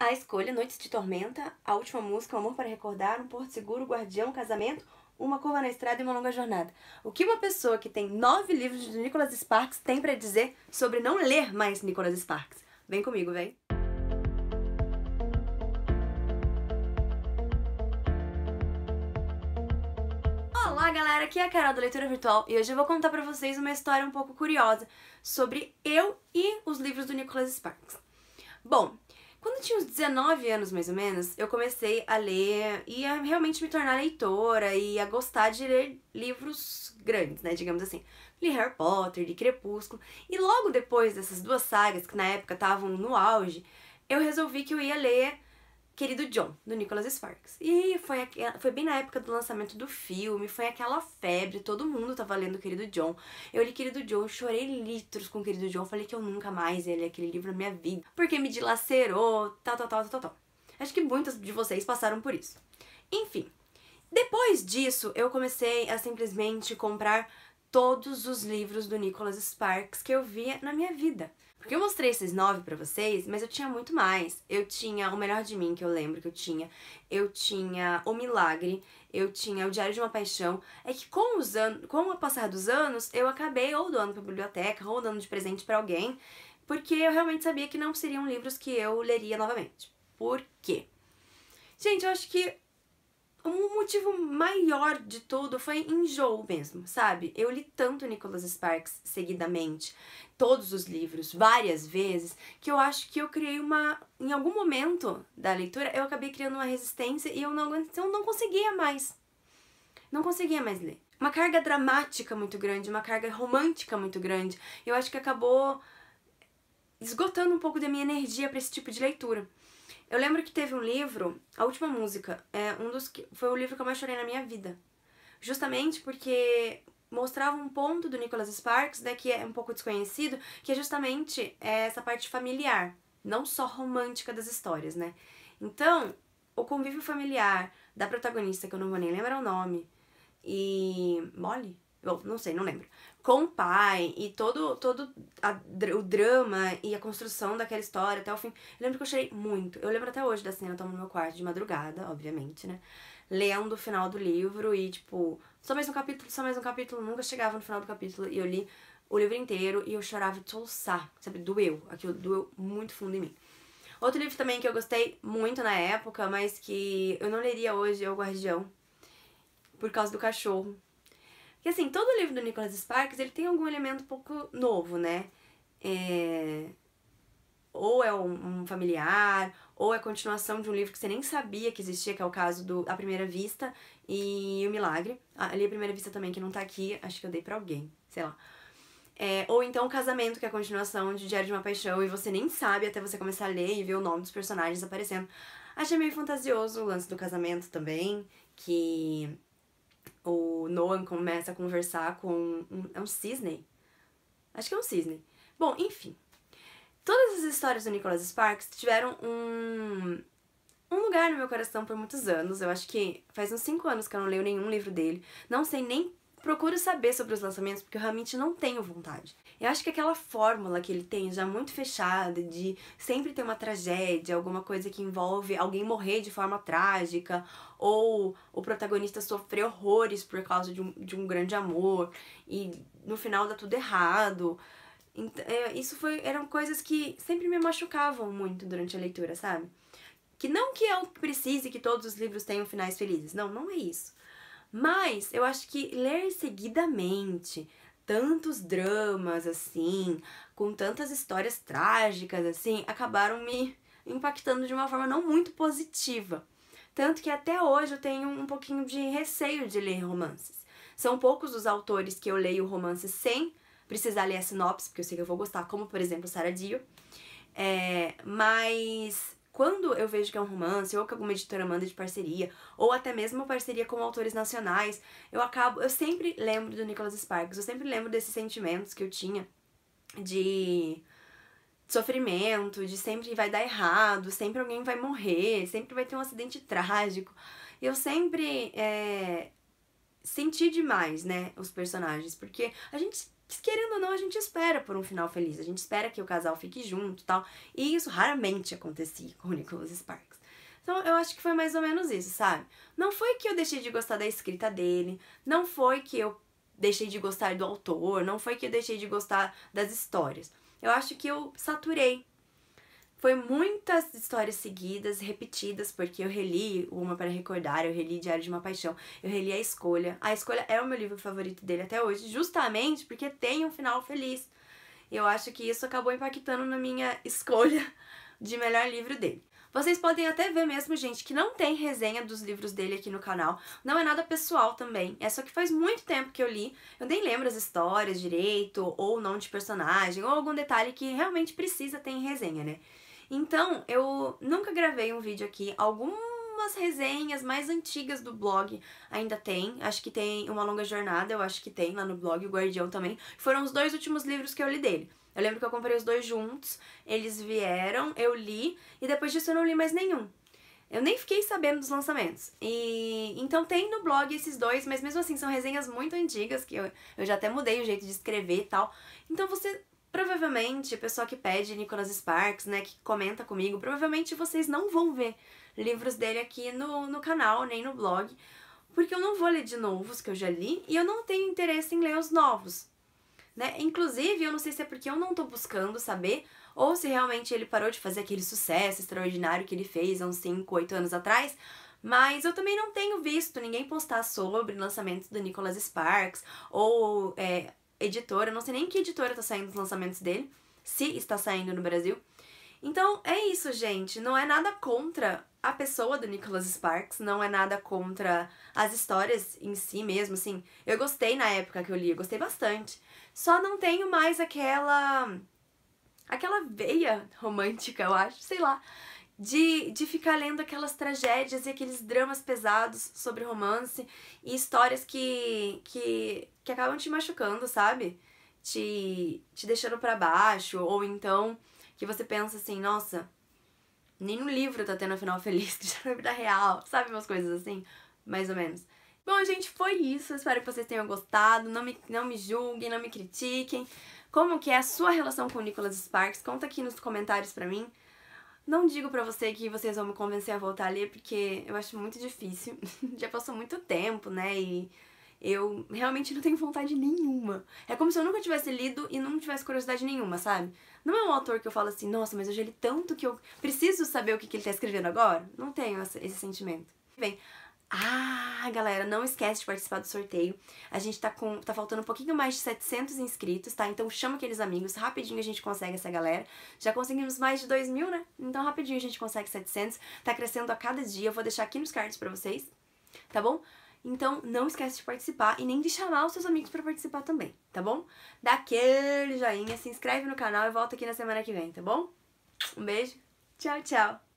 A escolha, Noites de Tormenta, a última música, Amor para Recordar, Um Porto Seguro, Guardião, Casamento, Uma Curva na Estrada e Uma Longa Jornada. O que uma pessoa que tem nove livros de Nicholas Sparks tem para dizer sobre não ler mais Nicholas Sparks? Vem comigo, vem! Olá galera, aqui é a Carol da Leitura Virtual e hoje eu vou contar para vocês uma história um pouco curiosa sobre eu e os livros do Nicholas Sparks. Bom, quando tinha uns 19 anos, mais ou menos, eu comecei a ler e a realmente me tornar leitora e a gostar de ler livros grandes, né? Digamos assim. Li Harry Potter, li Crepúsculo. E logo depois dessas duas sagas, que na época estavam no auge, eu resolvi que eu ia ler Querido John, do Nicholas Sparks. E foi, foi bem na época do lançamento do filme, foi aquela febre, todo mundo tava lendo Querido John. Eu li Querido John, chorei litros com Querido John, falei que eu nunca mais ia ler aquele livro na minha vida, porque me dilacerou, tal, tal, tal, tal, tal. Acho que muitas de vocês passaram por isso. Enfim, depois disso, eu comecei a simplesmente comprar todos os livros do Nicholas Sparks que eu via na minha vida. Porque eu mostrei esses nove para vocês, mas eu tinha muito mais. Eu tinha O Melhor de Mim, que eu lembro que eu tinha. Eu tinha O Milagre, eu tinha O Diário de uma Paixão. É que com, os anos, com o passar dos anos, eu acabei ou doando pra biblioteca, ou dando de presente para alguém, porque eu realmente sabia que não seriam livros que eu leria novamente. Por quê? Gente, eu acho que um motivo maior de tudo foi enjoo mesmo, sabe? Eu li tanto Nicholas Sparks seguidamente, todos os livros, várias vezes, que eu acho que eu criei uma. Em algum momento da leitura, eu acabei criando uma resistência e eu não, então eu não conseguia mais. Não conseguia mais ler. Uma carga dramática muito grande, uma carga romântica muito grande. Eu acho que acabou esgotando um pouco da minha energia para esse tipo de leitura. Eu lembro que teve um livro, a última música, é um dos que foi o livro que eu mais chorei na minha vida. Justamente porque mostrava um ponto do Nicholas Sparks, né, que é um pouco desconhecido, que é justamente é, essa parte familiar, não só romântica das histórias, né? Então, o convívio familiar da protagonista, que eu não vou nem lembrar o nome, e Molly, Bom, não sei, não lembro. Com o pai e todo, todo a, o drama e a construção daquela história até o fim. Eu lembro que eu chorei muito. Eu lembro até hoje da cena, eu tomo no meu quarto de madrugada, obviamente, né? Lendo o final do livro e, tipo, só mais um capítulo, só mais um capítulo. Nunca chegava no final do capítulo e eu li o livro inteiro e eu chorava de soluçar, sabe? Doeu. Aquilo doeu muito fundo em mim. Outro livro também que eu gostei muito na época, mas que eu não leria hoje, é O Guardião, por causa do cachorro. Que assim, todo livro do Nicholas Sparks, ele tem algum elemento um pouco novo, né? É... Ou é um, familiar, ou é continuação de um livro que você nem sabia que existia, que é o caso do A Primeira Vista e O Milagre. ali ah, A Primeira Vista também, que não tá aqui, acho que eu dei pra alguém, sei lá. É, ou então o casamento, que é a continuação de Diário de uma Paixão, e você nem sabe até você começar a ler e ver o nome dos personagens aparecendo. Achei meio fantasioso o lance do casamento também, que o Noah começa a conversar com um, é um cisne? Acho que é um cisne. Bom, enfim. Todas as histórias do Nicholas Sparks tiveram um, um lugar no meu coração por muitos anos. Eu acho que faz uns 5 anos que eu não leio nenhum livro dele. Não sei nem procuro saber sobre os lançamentos porque eu realmente não tenho vontade. Eu acho que aquela fórmula que ele tem, já muito fechada, de sempre ter uma tragédia, alguma coisa que envolve alguém morrer de forma trágica, ou o protagonista sofrer horrores por causa de um, de um grande amor, e no final dá tudo errado. Então, é, isso foi, eram coisas que sempre me machucavam muito durante a leitura, sabe? Que não que eu precise que todos os livros tenham finais felizes, não, não é isso. Mas eu acho que ler seguidamente tantos dramas assim, com tantas histórias trágicas assim, acabaram me impactando de uma forma não muito positiva. Tanto que até hoje eu tenho um pouquinho de receio de ler romances. São poucos os autores que eu leio romances sem precisar ler a sinopse, porque eu sei que eu vou gostar, como por exemplo Sarah Dio. É, mas quando eu vejo que é um romance, ou que alguma editora manda de parceria, ou até mesmo uma parceria com autores nacionais, eu acabo, eu sempre lembro do Nicholas Sparks, eu sempre lembro desses sentimentos que eu tinha de sofrimento, de sempre vai dar errado, sempre alguém vai morrer, sempre vai ter um acidente trágico. Eu sempre é, senti demais, né, os personagens, porque a gente querendo ou não a gente espera por um final feliz, a gente espera que o casal fique junto, tal. E isso raramente acontecia com o Nicholas Sparks. Então eu acho que foi mais ou menos isso, sabe? Não foi que eu deixei de gostar da escrita dele, não foi que eu deixei de gostar do autor, não foi que eu deixei de gostar das histórias. Eu acho que eu saturei foi muitas histórias seguidas, repetidas, porque eu reli Uma para Recordar, eu reli Diário de uma Paixão, eu reli A Escolha. A Escolha é o meu livro favorito dele até hoje, justamente porque tem um final feliz. Eu acho que isso acabou impactando na minha escolha de melhor livro dele. Vocês podem até ver mesmo, gente, que não tem resenha dos livros dele aqui no canal. Não é nada pessoal também. É só que faz muito tempo que eu li. Eu nem lembro as histórias direito, ou não de personagem, ou algum detalhe que realmente precisa ter em resenha, né? Então, eu nunca gravei um vídeo aqui. Algumas resenhas mais antigas do blog ainda tem. Acho que tem Uma Longa Jornada, eu acho que tem lá no blog, o Guardião também. Foram os dois últimos livros que eu li dele. Eu lembro que eu comprei os dois juntos, eles vieram, eu li, e depois disso eu não li mais nenhum. Eu nem fiquei sabendo dos lançamentos. E então tem no blog esses dois, mas mesmo assim são resenhas muito antigas que eu, eu já até mudei o jeito de escrever e tal. Então você Provavelmente, a pessoa que pede Nicholas Sparks, né, que comenta comigo, provavelmente vocês não vão ver livros dele aqui no, no canal, nem no blog, porque eu não vou ler de novo os que eu já li e eu não tenho interesse em ler os novos. Né? Inclusive, eu não sei se é porque eu não estou buscando saber ou se realmente ele parou de fazer aquele sucesso extraordinário que ele fez há uns 5, 8 anos atrás, mas eu também não tenho visto ninguém postar sobre o lançamento do Nicholas Sparks ou é, editora, não sei nem que editora tá saindo os lançamentos dele, se está saindo no Brasil. Então é isso, gente. Não é nada contra a pessoa do Nicholas Sparks, não é nada contra as histórias em si mesmo, assim. Eu gostei na época que eu li, eu gostei bastante. Só não tenho mais aquela aquela veia romântica, eu acho, sei lá de, de ficar lendo aquelas tragédias e aqueles dramas pesados sobre romance e histórias que, que, que acabam te machucando, sabe? Te, te deixando para baixo, ou então que você pensa assim, nossa, nem no livro tá tendo um final feliz, que já na vida real, sabe? Umas coisas assim, mais ou menos. Bom, gente, foi isso. Espero que vocês tenham gostado. Não me, não me julguem, não me critiquem. Como que é a sua relação com o Nicholas Sparks? Conta aqui nos comentários pra mim. Não digo pra você que vocês vão me convencer a voltar a ler, porque eu acho muito difícil. Já passou muito tempo, né? E eu realmente não tenho vontade nenhuma. É como se eu nunca tivesse lido e não tivesse curiosidade nenhuma, sabe? Não é um autor que eu falo assim, nossa, mas eu já li tanto que eu preciso saber o que, que ele está escrevendo agora. Não tenho esse sentimento. Bem, ah, galera, não esquece de participar do sorteio. A gente tá com tá faltando um pouquinho mais de 700 inscritos, tá? Então chama aqueles amigos, rapidinho a gente consegue essa galera. Já conseguimos mais de 2 mil, né? Então rapidinho a gente consegue 700. Tá crescendo a cada dia. Eu vou deixar aqui nos cards para vocês, tá bom? Então não esquece de participar e nem de chamar os seus amigos para participar também, tá bom? Dá aquele joinha, se inscreve no canal e volta aqui na semana que vem, tá bom? Um beijo. Tchau, tchau.